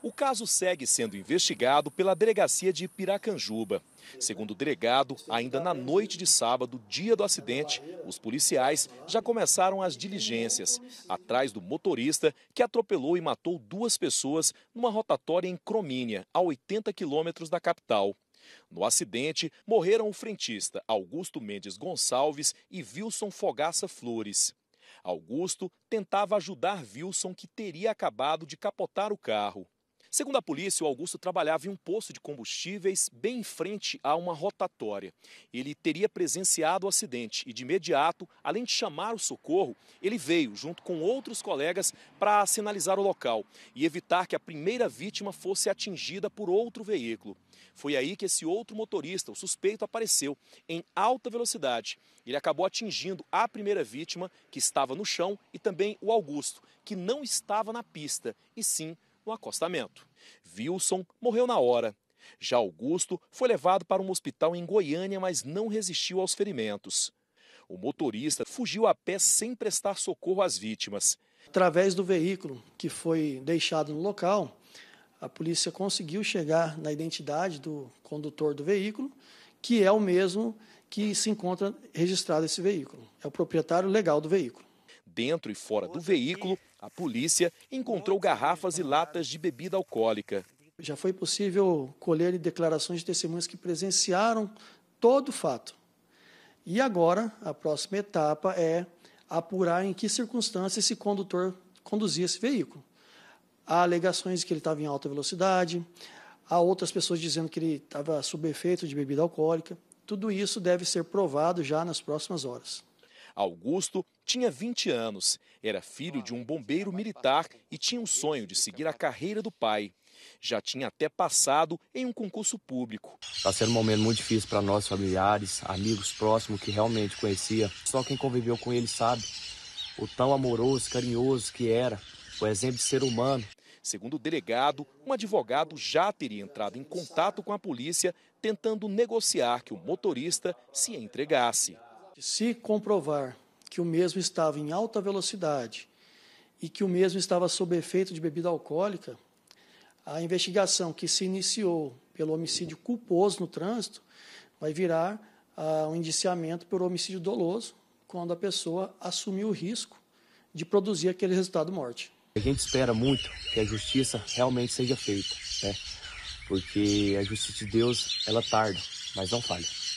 O caso segue sendo investigado pela delegacia de Piracanjuba. Segundo o delegado, ainda na noite de sábado, dia do acidente, os policiais já começaram as diligências atrás do motorista que atropelou e matou duas pessoas numa rotatória em Cromínia, a 80 quilômetros da capital. No acidente, morreram o frentista Augusto Mendes Gonçalves e Wilson Fogaça Flores. Augusto tentava ajudar Wilson, que teria acabado de capotar o carro. Segundo a polícia, o Augusto trabalhava em um posto de combustíveis bem em frente a uma rotatória. Ele teria presenciado o acidente e, de imediato, além de chamar o socorro, ele veio, junto com outros colegas, para sinalizar o local e evitar que a primeira vítima fosse atingida por outro veículo. Foi aí que esse outro motorista, o suspeito, apareceu em alta velocidade. Ele acabou atingindo a primeira vítima, que estava no chão, e também o Augusto, que não estava na pista, e sim no acostamento. Wilson morreu na hora. Já Augusto foi levado para um hospital em Goiânia, mas não resistiu aos ferimentos. O motorista fugiu a pé sem prestar socorro às vítimas. Através do veículo que foi deixado no local, a polícia conseguiu chegar na identidade do condutor do veículo, que é o mesmo que se encontra registrado esse veículo. É o proprietário legal do veículo dentro e fora do veículo, a polícia encontrou garrafas e latas de bebida alcoólica. Já foi possível colher declarações de testemunhas que presenciaram todo o fato. E agora, a próxima etapa é apurar em que circunstâncias esse condutor conduzia esse veículo. Há alegações de que ele estava em alta velocidade, há outras pessoas dizendo que ele estava sob efeito de bebida alcoólica. Tudo isso deve ser provado já nas próximas horas. Augusto tinha 20 anos, era filho de um bombeiro militar e tinha o um sonho de seguir a carreira do pai. Já tinha até passado em um concurso público. Está sendo um momento muito difícil para nós, familiares, amigos próximos que realmente conhecia. Só quem conviveu com ele sabe o tão amoroso, carinhoso que era, o exemplo de ser humano. Segundo o delegado, um advogado já teria entrado em contato com a polícia tentando negociar que o motorista se entregasse. Se comprovar que o mesmo estava em alta velocidade e que o mesmo estava sob efeito de bebida alcoólica, a investigação que se iniciou pelo homicídio culposo no trânsito vai virar uh, um indiciamento por homicídio doloso, quando a pessoa assumiu o risco de produzir aquele resultado morte. A gente espera muito que a justiça realmente seja feita, né? porque a justiça de Deus ela tarda, mas não falha.